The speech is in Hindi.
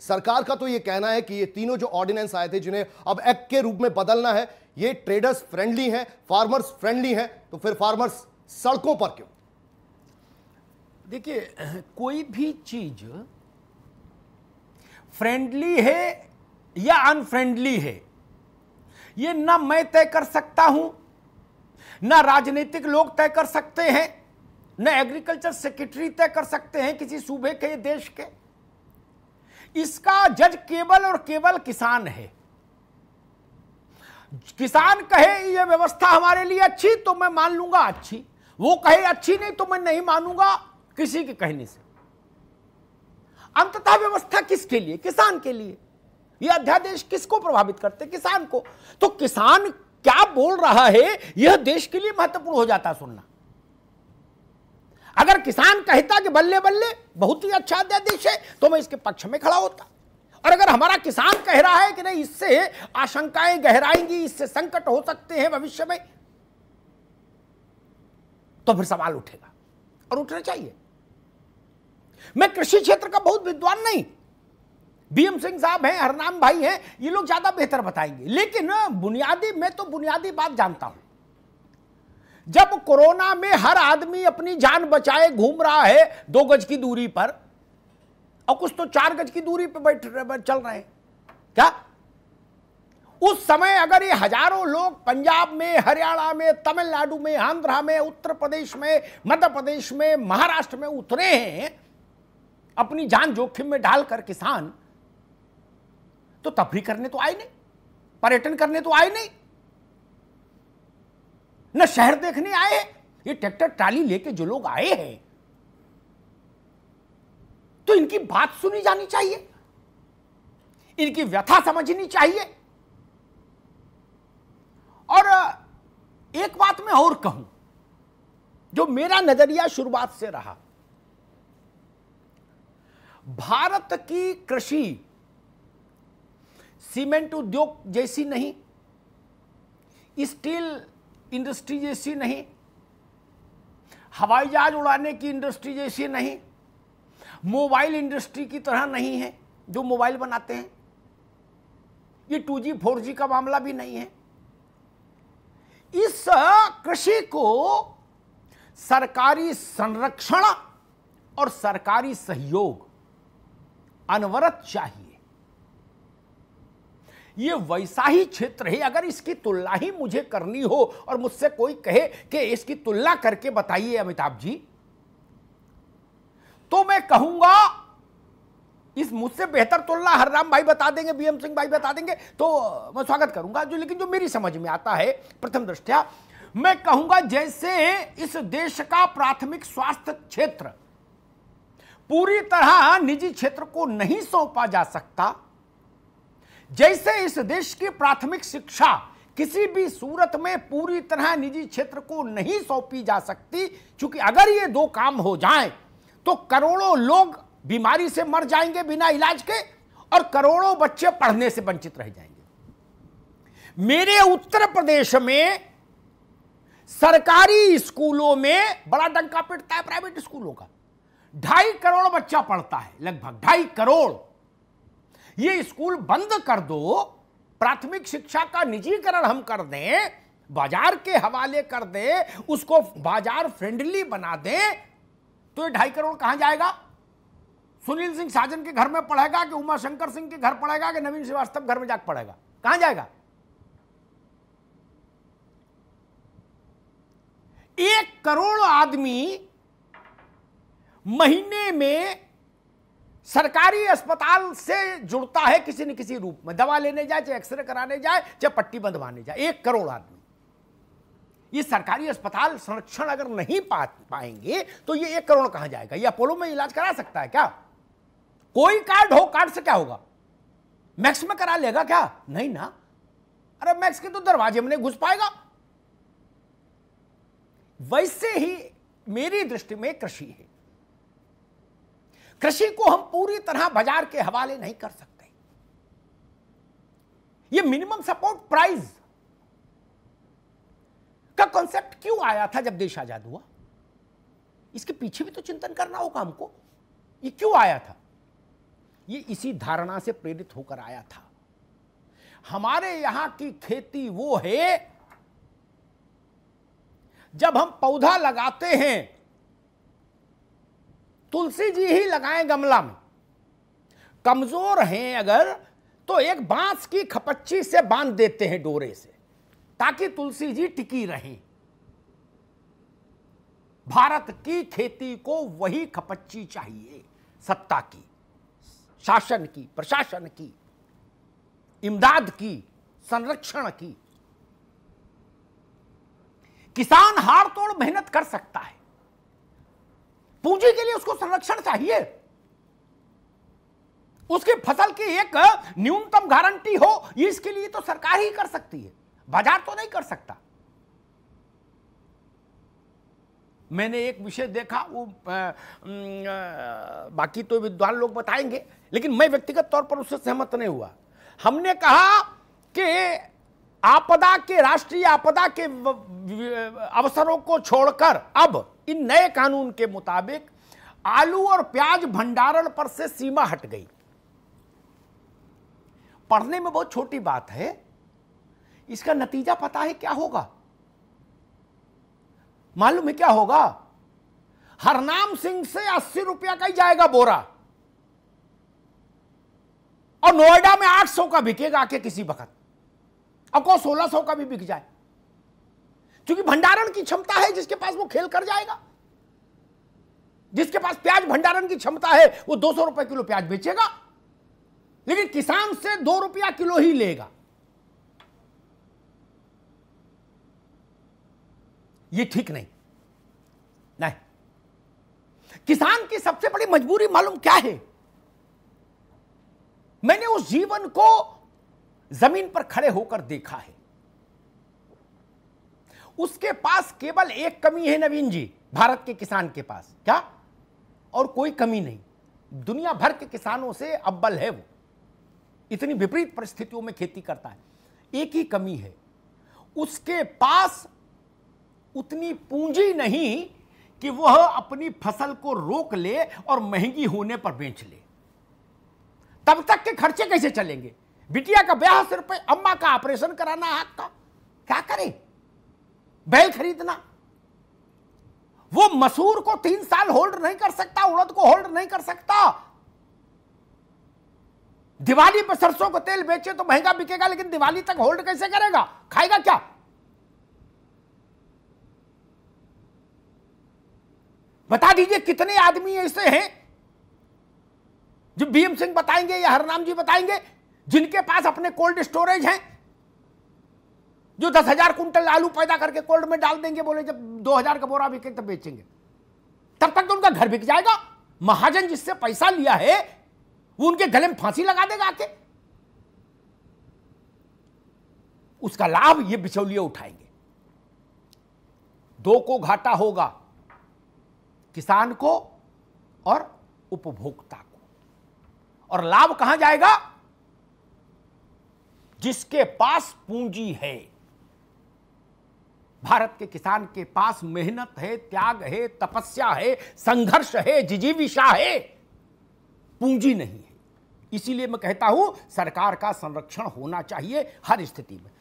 सरकार का तो यह कहना है कि ये तीनों जो ऑर्डिनेंस आए थे जिन्हें अब एक्ट के रूप में बदलना है ये ट्रेडर्स फ्रेंडली हैं फार्मर्स फ्रेंडली हैं तो फिर फार्मर्स सड़कों पर क्यों देखिए कोई भी चीज फ्रेंडली है या अनफ्रेंडली है ये ना मैं तय कर सकता हूं ना राजनीतिक लोग तय कर सकते हैं ना एग्रीकल्चर सेक्रेटरी तय कर सकते हैं किसी सूबे के देश के इसका जज केवल और केवल किसान है किसान कहे ये व्यवस्था हमारे लिए अच्छी तो मैं मान लूंगा अच्छी वो कहे अच्छी नहीं तो मैं नहीं मानूंगा किसी के कहने से अंततः व्यवस्था किसके लिए किसान के लिए यह अध्यादेश किसको प्रभावित करते किसान को तो किसान क्या बोल रहा है यह देश के लिए महत्वपूर्ण हो जाता सुनना अगर किसान कहता कि बल्ले बल्ले बहुत ही अच्छा अध्यादेश है तो मैं इसके पक्ष में खड़ा होता और अगर हमारा किसान कह रहा है कि नहीं इससे आशंकाएं गहराएंगी इससे संकट हो सकते हैं भविष्य में तो फिर सवाल उठेगा और उठना चाहिए मैं कृषि क्षेत्र का बहुत विद्वान नहीं बीएम सिंह साहब हैं हरनाम भाई हैं ये लोग ज्यादा बेहतर बताएंगे लेकिन बुनियादी मैं तो बुनियादी बात जानता हूं जब कोरोना में हर आदमी अपनी जान बचाए घूम रहा है दो गज की दूरी पर और कुछ तो चार गज की दूरी पर बैठ चल रहे हैं क्या उस समय अगर ये हजारों लोग पंजाब में हरियाणा में तमिलनाडु में आंध्रा में उत्तर प्रदेश में मध्य प्रदेश में महाराष्ट्र में उतरे हैं अपनी जान जोखिम में डालकर किसान तो तफरी करने तो आए नहीं पर्यटन करने तो आए नहीं न शहर देखने आए हैं ये ट्रैक्टर ट्राली लेके जो लोग आए हैं तो इनकी बात सुनी जानी चाहिए इनकी व्यथा समझनी चाहिए और एक बात मैं और कहूं जो मेरा नजरिया शुरुआत से रहा भारत की कृषि सीमेंट उद्योग जैसी नहीं स्टील इंडस्ट्री जैसी नहीं हवाई जहाज उड़ाने की इंडस्ट्री जैसी नहीं मोबाइल इंडस्ट्री की तरह नहीं है जो मोबाइल बनाते हैं ये टू जी फोर जी का मामला भी नहीं है इस कृषि को सरकारी संरक्षण और सरकारी सहयोग अनवरत चाहिए ये वैसा ही क्षेत्र है अगर इसकी तुलना ही मुझे करनी हो और मुझसे कोई कहे कि इसकी तुलना करके बताइए अमिताभ जी तो मैं कहूंगा इस मुझसे बेहतर तुलना हरराम भाई बता देंगे बीएम सिंह भाई बता देंगे तो मैं स्वागत करूंगा जो लेकिन जो मेरी समझ में आता है प्रथम दृष्टया मैं कहूंगा जैसे इस देश का प्राथमिक स्वास्थ्य क्षेत्र पूरी तरह निजी क्षेत्र को नहीं सौंपा जा सकता जैसे इस देश की प्राथमिक शिक्षा किसी भी सूरत में पूरी तरह निजी क्षेत्र को नहीं सौंपी जा सकती क्योंकि अगर ये दो काम हो जाएं तो करोड़ों लोग बीमारी से मर जाएंगे बिना इलाज के और करोड़ों बच्चे पढ़ने से वंचित रह जाएंगे मेरे उत्तर प्रदेश में सरकारी स्कूलों में बड़ा डंका पिटता है प्राइवेट स्कूलों का ढाई करोड़ बच्चा पढ़ता है लगभग ढाई करोड़ ये स्कूल बंद कर दो प्राथमिक शिक्षा का निजीकरण हम कर दें बाजार के हवाले कर दें उसको बाजार फ्रेंडली बना दें तो ये ढाई करोड़ कहां जाएगा सुनील सिंह साजन के घर में पढ़ेगा कि उमा शंकर सिंह के घर पढ़ेगा कि नवीन श्रीवास्तव घर में जाकर पढ़ेगा कहां जाएगा एक करोड़ आदमी महीने में सरकारी अस्पताल से जुड़ता है किसी न किसी रूप में दवा लेने जाए चाहे एक्सरे कराने जाए चाहे पट्टी बंधवाने जाए एक करोड़ आदमी ये सरकारी अस्पताल संरक्षण अगर नहीं पा पाएंगे तो ये एक करोड़ कहां जाएगा ये अपोलो में इलाज करा सकता है क्या कोई कार्ड हो कार्ड से क्या होगा मैक्स में करा लेगा क्या नहीं ना अरे मैक्स के तो दरवाजे में नहीं घुस पाएगा वैसे ही मेरी दृष्टि में कृषि है कृषि को हम पूरी तरह बाजार के हवाले नहीं कर सकते ये मिनिमम सपोर्ट प्राइस का कॉन्सेप्ट क्यों आया था जब देश आजाद हुआ इसके पीछे भी तो चिंतन करना होगा हमको ये क्यों आया था ये इसी धारणा से प्रेरित होकर आया था हमारे यहां की खेती वो है जब हम पौधा लगाते हैं तुलसी जी ही लगाएं गमला में कमजोर हैं अगर तो एक बांस की खपच्ची से बांध देते हैं डोरे से ताकि तुलसी जी टिकी रहें भारत की खेती को वही खपच्ची चाहिए सत्ता की शासन की प्रशासन की इमदाद की संरक्षण की किसान हार तोड़ मेहनत कर सकता है पूंजी के लिए उसको संरक्षण चाहिए उसकी फसल की एक न्यूनतम गारंटी हो इसके लिए तो सरकार ही कर सकती है बाजार तो नहीं कर सकता मैंने एक विषय देखा वो आ, आ, बाकी तो विद्वान लोग बताएंगे लेकिन मैं व्यक्तिगत तौर पर उससे सहमत नहीं हुआ हमने कहा कि आपदा के राष्ट्रीय आपदा के अवसरों को छोड़कर अब इन नए कानून के मुताबिक आलू और प्याज भंडारण पर से सीमा हट गई पढ़ने में बहुत छोटी बात है इसका नतीजा पता है क्या होगा मालूम है क्या होगा हरनाम सिंह से अस्सी रुपया का ही जाएगा बोरा और नोएडा में आठ सौ का बिकेगा आके किसी वक्त अको सोलह सौ का भी बिक जाए क्योंकि भंडारण की क्षमता है जिसके पास वो खेल कर जाएगा जिसके पास प्याज भंडारण की क्षमता है वो दो सौ रुपए किलो प्याज बेचेगा लेकिन किसान से दो रुपया किलो ही लेगा ये ठीक नहीं नहीं किसान की सबसे बड़ी मजबूरी मालूम क्या है मैंने उस जीवन को जमीन पर खड़े होकर देखा है उसके पास केवल एक कमी है नवीन जी भारत के किसान के पास क्या और कोई कमी नहीं दुनिया भर के किसानों से अब्बल है वो इतनी विपरीत परिस्थितियों में खेती करता है एक ही कमी है उसके पास उतनी पूंजी नहीं कि वह अपनी फसल को रोक ले और महंगी होने पर बेच ले तब तक के खर्चे कैसे चलेंगे बिटिया का ब्याह सिर पे अम्मा का ऑपरेशन कराना हाथ का क्या करें बैल खरीदना वो मसूर को तीन साल होल्ड नहीं कर सकता उड़द को होल्ड नहीं कर सकता दिवाली पर सरसों को तेल बेचे तो महंगा बिकेगा लेकिन दिवाली तक होल्ड कैसे करेगा खाएगा क्या बता दीजिए कितने आदमी ऐसे हैं जो बीएम सिंह बताएंगे या हरनाम जी बताएंगे जिनके पास अपने कोल्ड स्टोरेज हैं जो दस हजार कुंटल आलू पैदा करके कोल्ड में डाल देंगे बोले जब दो हजार का बोरा बिके तब बेचेंगे तब तक तो उनका घर बिक जाएगा महाजन जिससे पैसा लिया है वो उनके गले में फांसी लगा देगा आके उसका लाभ ये बिचौलिए उठाएंगे दो को घाटा होगा किसान को और उपभोक्ता को और लाभ कहां जाएगा जिसके पास पूंजी है भारत के किसान के पास मेहनत है त्याग है तपस्या है संघर्ष है जिजीविषा है पूंजी नहीं है इसीलिए मैं कहता हूं सरकार का संरक्षण होना चाहिए हर स्थिति में